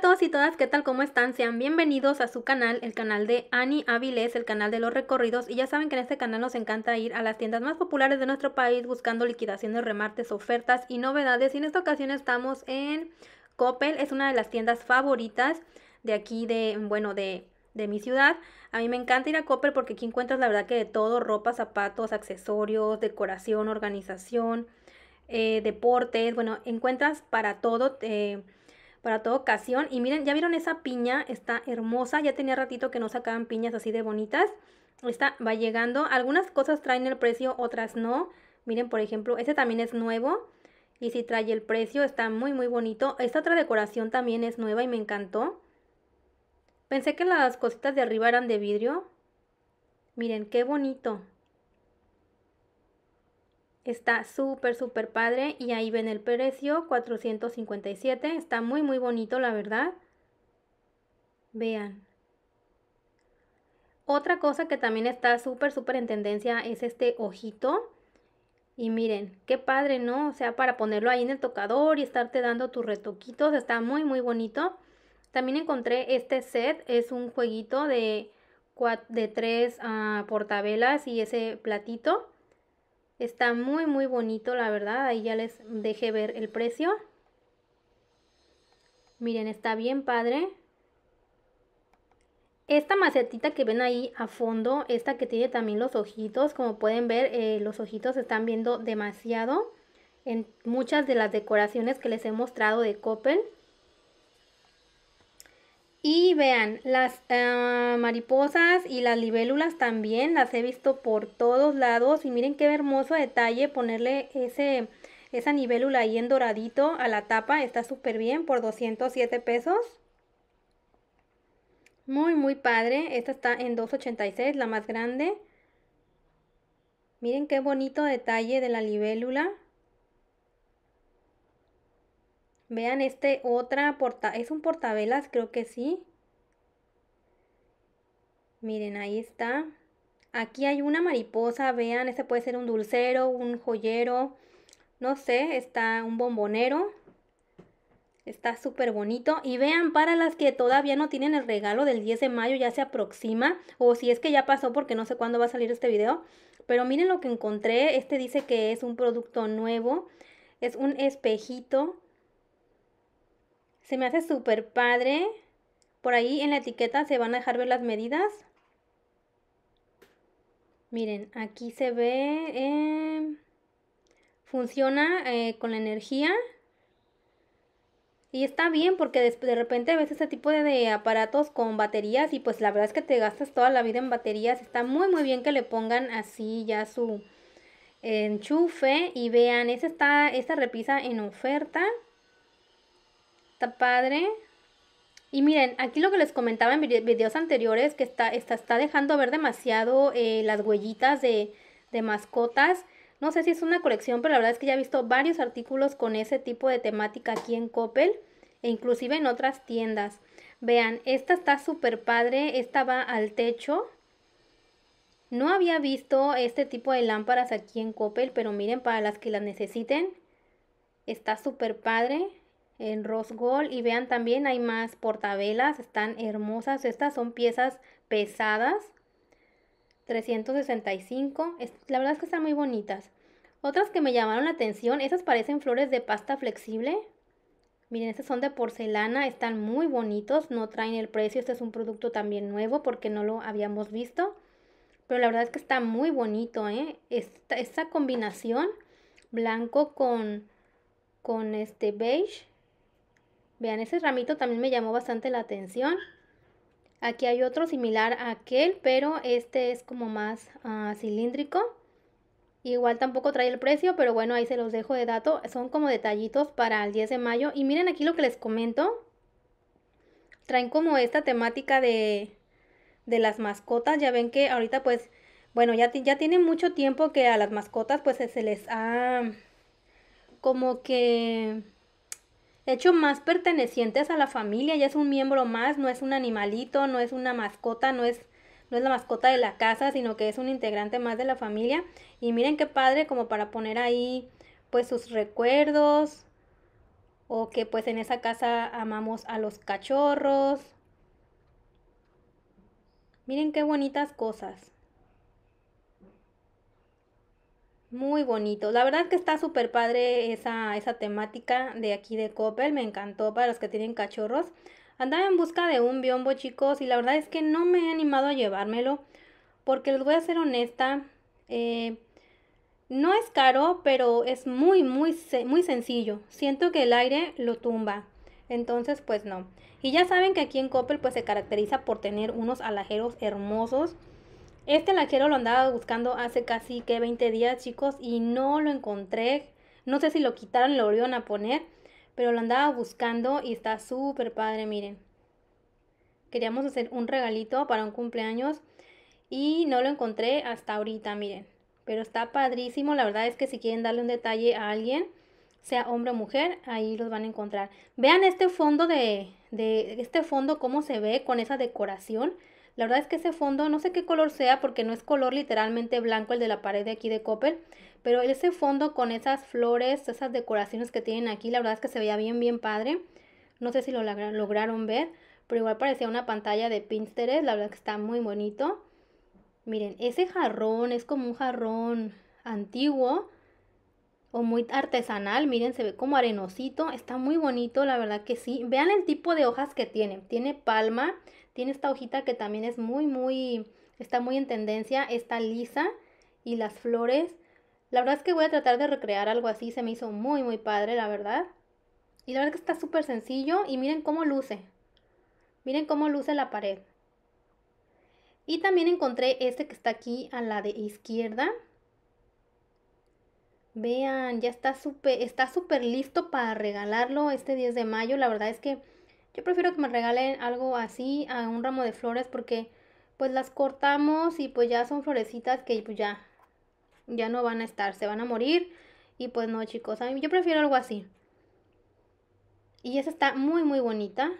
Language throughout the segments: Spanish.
a todos y todas, ¿qué tal? ¿Cómo están? Sean bienvenidos a su canal, el canal de Ani Avilés, el canal de los recorridos. Y ya saben que en este canal nos encanta ir a las tiendas más populares de nuestro país buscando liquidaciones, remates, ofertas y novedades. Y en esta ocasión estamos en Coppel, es una de las tiendas favoritas de aquí, de, bueno, de, mi ciudad. A mí me encanta ir a Coppel porque aquí encuentras la verdad que de todo, ropa, zapatos, accesorios, decoración, organización, eh, deportes. Bueno, encuentras para todo. Eh, para toda ocasión. Y miren, ya vieron esa piña, está hermosa, ya tenía ratito que no sacaban piñas así de bonitas. Esta va llegando, algunas cosas traen el precio, otras no. Miren, por ejemplo, este también es nuevo y si trae el precio, está muy muy bonito. Esta otra decoración también es nueva y me encantó. Pensé que las cositas de arriba eran de vidrio. Miren, qué bonito. Está súper, súper padre y ahí ven el precio, 457. Está muy, muy bonito, la verdad. Vean. Otra cosa que también está súper, súper en tendencia es este ojito. Y miren, qué padre, ¿no? O sea, para ponerlo ahí en el tocador y estarte dando tus retoquitos, está muy, muy bonito. También encontré este set, es un jueguito de, de tres ah, portabelas y ese platito. Está muy muy bonito la verdad, ahí ya les dejé ver el precio. Miren, está bien padre. Esta macetita que ven ahí a fondo, esta que tiene también los ojitos, como pueden ver, eh, los ojitos se están viendo demasiado en muchas de las decoraciones que les he mostrado de Coppel. Y vean, las ah, mariposas y las libélulas también las he visto por todos lados. Y miren qué hermoso detalle ponerle ese, esa libélula ahí en doradito a la tapa. Está súper bien por 207 pesos. Muy, muy padre. Esta está en 286, la más grande. Miren qué bonito detalle de la libélula. Vean este otra porta, es un portavelas, creo que sí. Miren, ahí está. Aquí hay una mariposa, vean, este puede ser un dulcero, un joyero, no sé, está un bombonero. Está súper bonito. Y vean, para las que todavía no tienen el regalo del 10 de mayo, ya se aproxima. O si es que ya pasó, porque no sé cuándo va a salir este video. Pero miren lo que encontré. Este dice que es un producto nuevo. Es un espejito se me hace súper padre. Por ahí en la etiqueta se van a dejar ver las medidas. Miren, aquí se ve... Em, funciona eh, con la energía. Y está bien porque de, repente ves este tipo de, aparatos con baterías y pues la verdad es que te gastas toda la vida en baterías. Está muy muy bien que le pongan así ya su eh, enchufe y vean, está esta repisa en oferta. Está padre. Y miren, aquí lo que les comentaba en videos anteriores, que está, está, está dejando ver demasiado eh, las huellitas de, de, mascotas. No sé si es una colección, pero la verdad es que ya he visto varios artículos con ese tipo de temática aquí en Coppel e inclusive en otras tiendas. Vean, esta está súper padre, esta va al techo. No había visto este tipo de lámparas aquí en Coppel, pero miren, para las que las necesiten, está súper padre en rose gold y vean también hay más portavelas, están hermosas, estas son piezas pesadas, 365, la verdad es que están muy bonitas. Otras que me llamaron la atención, esas parecen flores de pasta flexible, miren estas son de porcelana, están muy bonitos, no traen el precio, este es un producto también nuevo porque no lo habíamos visto, pero la verdad es que está muy bonito, ¿eh? esta, esta combinación blanco con, con este beige Vean, ese ramito también me llamó bastante la atención. Aquí hay otro similar a aquel, pero este es como más ah, cilíndrico. Igual tampoco trae el precio, pero bueno, ahí se los dejo de dato. Son como detallitos para el 10 de mayo. Y miren aquí lo que les comento. Traen como esta temática de, de las mascotas. Ya ven que ahorita pues, bueno, ya, ya tiene mucho tiempo que a las mascotas pues se les ha como que hecho más pertenecientes a la familia, ya es un miembro más, no es un animalito, no es una mascota, no es no es la mascota de la casa, sino que es un integrante más de la familia. Y miren qué padre como para poner ahí pues sus recuerdos o que pues en esa casa amamos a los cachorros. Miren qué bonitas cosas. Muy bonito. La verdad que está súper padre esa, esa temática de aquí de Coppel. Me encantó para los que tienen cachorros. Andaba en busca de un biombo, chicos, y la verdad es que no me he animado a llevármelo. Porque les voy a ser honesta. Eh, no es caro, pero es muy, muy, muy sencillo. Siento que el aire lo tumba. Entonces, pues no. Y ya saben que aquí en Coppel pues se caracteriza por tener unos alajeros hermosos este laquero lo andaba buscando hace casi que 20 días, chicos, y no lo encontré. No sé si lo quitaron lo volvieron a poner, pero lo andaba buscando y está súper padre, miren. Queríamos hacer un regalito para un cumpleaños y no lo encontré hasta ahorita, miren. Pero está padrísimo, la verdad es que si quieren darle un detalle a alguien, sea hombre o mujer, ahí los van a encontrar. Vean este fondo de, de este fondo, cómo se ve con esa decoración. La verdad es que ese fondo, no sé qué color sea, porque no es color literalmente blanco el de la pared de aquí de Coppel, pero ese fondo con esas flores, esas decoraciones que tienen aquí, la verdad es que se veía bien, bien padre. No sé si lo lograron ver, pero igual parecía una pantalla de Pinterest, la verdad que está muy bonito. Miren, ese jarrón es como un jarrón antiguo o muy artesanal, miren, se ve como arenosito, está muy bonito, la verdad que sí. Vean el tipo de hojas que tiene, tiene palma, tiene esta hojita que también es muy, muy, está muy en tendencia, está lisa y las flores. La verdad es que voy a tratar de recrear algo así, se me hizo muy, muy padre, la verdad. Y la verdad es que está súper sencillo y miren cómo luce. Miren cómo luce la pared. Y también encontré este que está aquí a la de izquierda. Vean, ya está súper está super listo para regalarlo este 10 de mayo. La verdad es que yo prefiero que me regalen algo así a un ramo de flores porque pues las cortamos y pues ya son florecitas que pues ya ya no van a estar, se van a morir y pues no, chicos, a mí yo prefiero algo así. Y esa está muy muy bonita.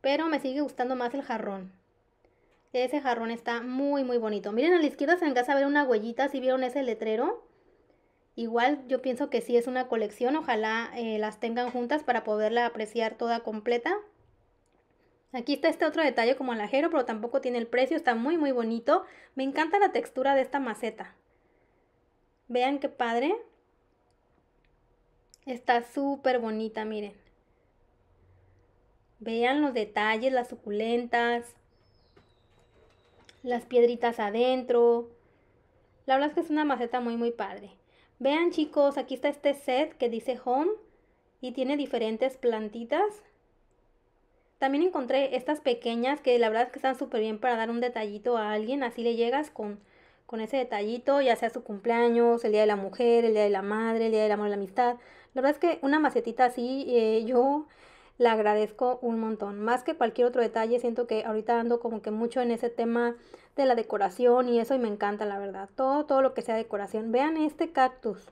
Pero me sigue gustando más el jarrón. Ese jarrón está muy muy bonito. Miren a la izquierda se alcanza a ver una huellita, si vieron ese letrero? Igual yo pienso que sí es una colección, ojalá eh, las tengan juntas para poderla apreciar toda completa. Aquí está este otro detalle como alajero, pero tampoco tiene el precio, está muy muy bonito. Me encanta la textura de esta maceta. Vean qué padre. Está súper bonita, miren. Vean los detalles, las suculentas, las piedritas adentro. La verdad es que es una maceta muy muy padre. Vean chicos, aquí está este set que dice Home y tiene diferentes plantitas. También encontré estas pequeñas que la verdad es que están súper bien para dar un detallito a alguien. Así le llegas con, con ese detallito, ya sea su cumpleaños, el Día de la Mujer, el Día de la Madre, el Día del Amor y la Amistad. La verdad es que una macetita así, eh, yo la agradezco un montón. Más que cualquier otro detalle, siento que ahorita ando como que mucho en ese tema de la decoración y eso y me encanta, la verdad. Todo, todo lo que sea decoración. Vean este cactus.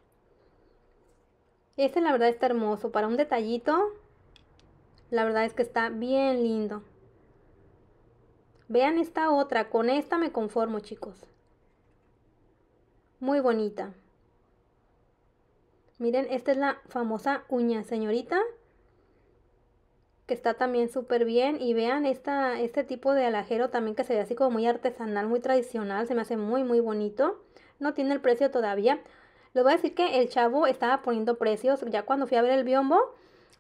Este la verdad está hermoso. Para un detallito, la verdad es que está bien lindo. Vean esta otra. Con esta me conformo, chicos. Muy bonita. Miren, esta es la famosa uña, señorita que está también súper bien. Y vean esta, este tipo de alajero también que se ve así como muy artesanal, muy tradicional. Se me hace muy, muy bonito. No tiene el precio todavía. Les voy a decir que el chavo estaba poniendo precios. Ya cuando fui a ver el biombo,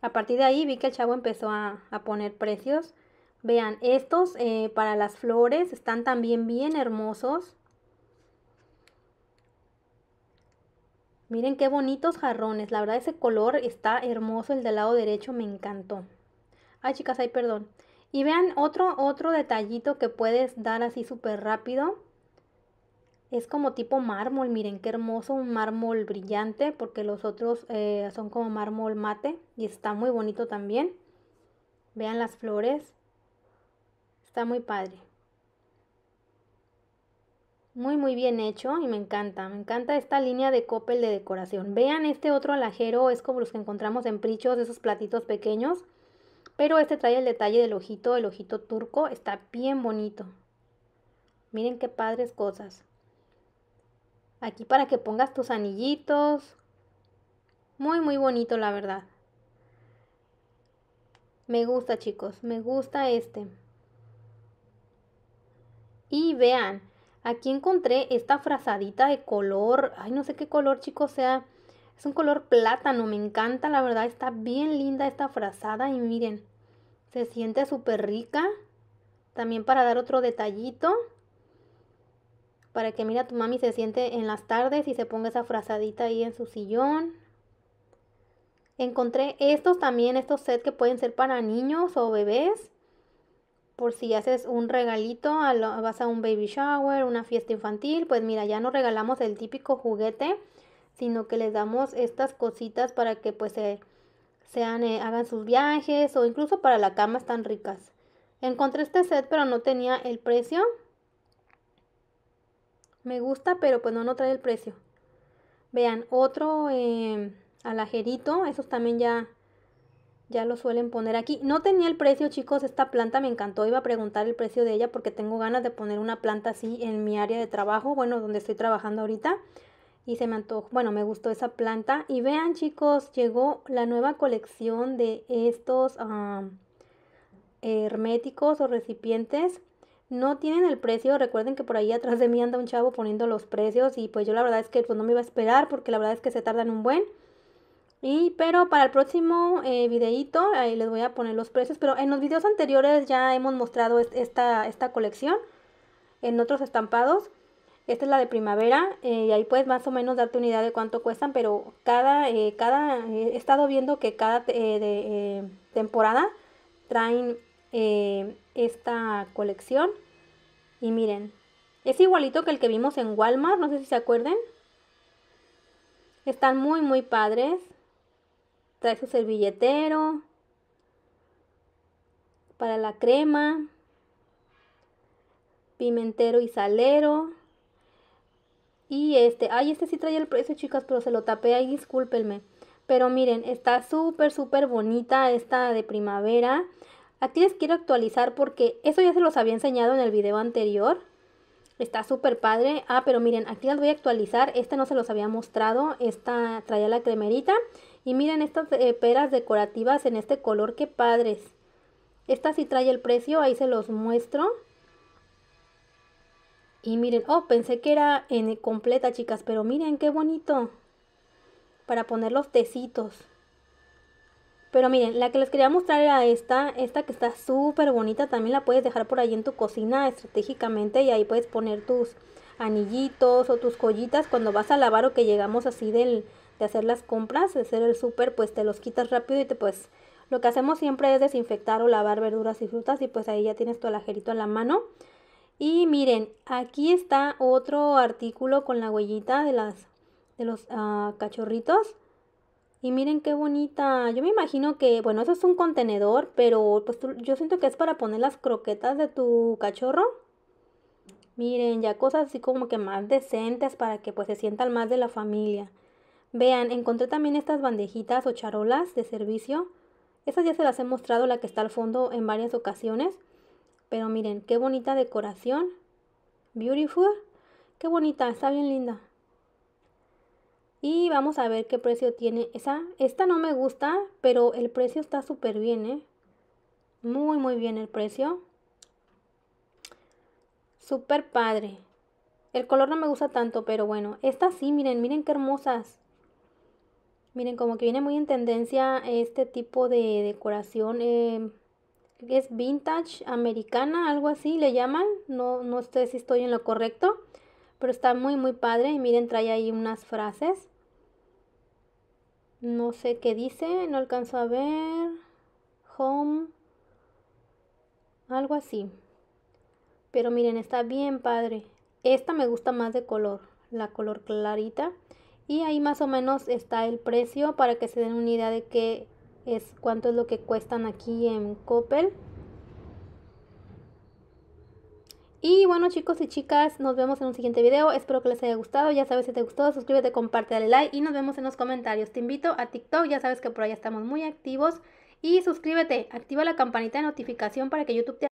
a partir de ahí vi que el chavo empezó a, poner precios. Vean, estos eh, para las flores están también bien hermosos. Miren qué bonitos jarrones. La verdad ese color está hermoso. El del lado derecho me encantó. Ay, chicas, ay, perdón. Y vean otro, otro detallito que puedes dar así súper rápido. Es como tipo mármol, miren qué hermoso, un mármol brillante, porque los otros eh, son como mármol mate y está muy bonito también. Vean las flores, está muy padre. Muy, muy bien hecho y me encanta, me encanta esta línea de copel de decoración. Vean este otro alajero, es como los que encontramos en prichos, esos platitos pequeños. Pero este trae el detalle del ojito, el ojito turco, está bien bonito. Miren qué padres cosas. Aquí para que pongas tus anillitos. Muy, muy bonito, la verdad. Me gusta, chicos, me gusta este. Y vean, aquí encontré esta frazadita de color, ay, no sé qué color, chicos, sea es un color plátano, me encanta, la verdad. Está bien linda esta frazada y miren, se siente súper rica. También para dar otro detallito. Para que mira tu mami se siente en las tardes y se ponga esa frazadita ahí en su sillón. Encontré estos también, estos sets que pueden ser para niños o bebés. Por si haces un regalito, vas a un baby shower, una fiesta infantil, pues mira, ya no regalamos el típico juguete sino que les damos estas cositas para que pues se sean, eh, hagan sus viajes o incluso para la cama están ricas. Encontré este set pero no tenía el precio. Me gusta pero pues no, no trae el precio. Vean, otro em, alajerito, esos también ya, ya lo suelen poner aquí. No tenía el precio chicos, esta planta me encantó, iba a preguntar el precio de ella porque tengo ganas de poner una planta así en mi área de trabajo, bueno, donde estoy trabajando ahorita y se me antojo bueno, me gustó esa planta. Y vean chicos, llegó la nueva colección de estos ah, herméticos o recipientes. No tienen el precio, recuerden que por ahí atrás de mí anda un chavo poniendo los precios y pues yo la verdad es que pues no me iba a esperar porque la verdad es que se tardan un buen. Y pero para el próximo eh, videito ahí les voy a poner los precios, pero en los videos anteriores ya hemos mostrado esta, esta colección en otros estampados. Esta es la de primavera eh, y ahí puedes más o menos darte una idea de cuánto cuestan, pero cada, eh, cada eh, he estado viendo que cada temporada traen esta colección. Y miren, es igualito que el que vimos en Walmart, no sé si se acuerden. Están muy, muy padres. Trae su servilletero. Para la crema. Pimentero y salero. Y este, ay, este sí trae el precio, chicas, pero se lo tapé ahí, discúlpenme. Pero miren, está súper, súper bonita esta de primavera. Aquí les quiero actualizar porque eso ya se los había enseñado en el video anterior. Está súper padre. Ah, pero miren, aquí las voy a actualizar. Esta no se los había mostrado. Esta traía la cremerita. Y miren estas eh, peras decorativas en este color. ¡Qué padres! Esta sí trae el precio. Ahí se los muestro. Y miren, oh, pensé que era en completa, chicas, pero miren qué bonito. Para poner los tecitos. Pero miren, la que les quería mostrar era esta, esta que está súper bonita, también la puedes dejar por ahí en tu cocina estratégicamente y ahí puedes poner tus anillitos o tus collitas cuando vas a lavar o que llegamos así de hacer las compras, de hacer el súper, pues te los quitas rápido y te pues lo que hacemos siempre es desinfectar o lavar verduras y frutas y pues ahí ya tienes tu alajerito en la mano. Y miren, aquí está otro artículo con la huellita de, las, de los ah, cachorritos. Y miren qué bonita. Yo me imagino que, bueno, eso es un contenedor, pero pues yo siento que es para poner las croquetas de tu cachorro. Miren, ya cosas así como que más decentes para que pues se sientan más de la familia. Vean, encontré también estas bandejitas o charolas de servicio. Esas ya se las he mostrado, la que está al fondo en varias ocasiones. Pero miren, qué bonita decoración. Beautiful. Qué bonita, está bien linda. Y vamos a ver qué precio tiene esa. Esta no me gusta, pero el precio está súper bien, ¿eh? Muy, muy bien el precio. Súper padre. El color no me gusta tanto, pero bueno. Esta sí, miren, miren qué hermosas. Miren, como que viene muy en tendencia este tipo de decoración. Eh, es vintage americana, algo así le llaman. No, no sé si estoy en lo correcto, pero está muy, muy padre. Y miren, trae ahí unas frases. No sé qué dice, no alcanzo a ver. Home, algo así. Pero miren, está bien padre. Esta me gusta más de color, la color clarita. Y ahí más o menos está el precio para que se den una idea de que es cuánto es lo que cuestan aquí en Coppel. Y bueno chicos y chicas, nos vemos en un siguiente video. Espero que les haya gustado. Ya sabes, si te gustó, suscríbete, comparte, dale like y nos vemos en los comentarios. Te invito a TikTok, ya sabes que por allá estamos muy activos. Y suscríbete, activa la campanita de notificación para que YouTube te...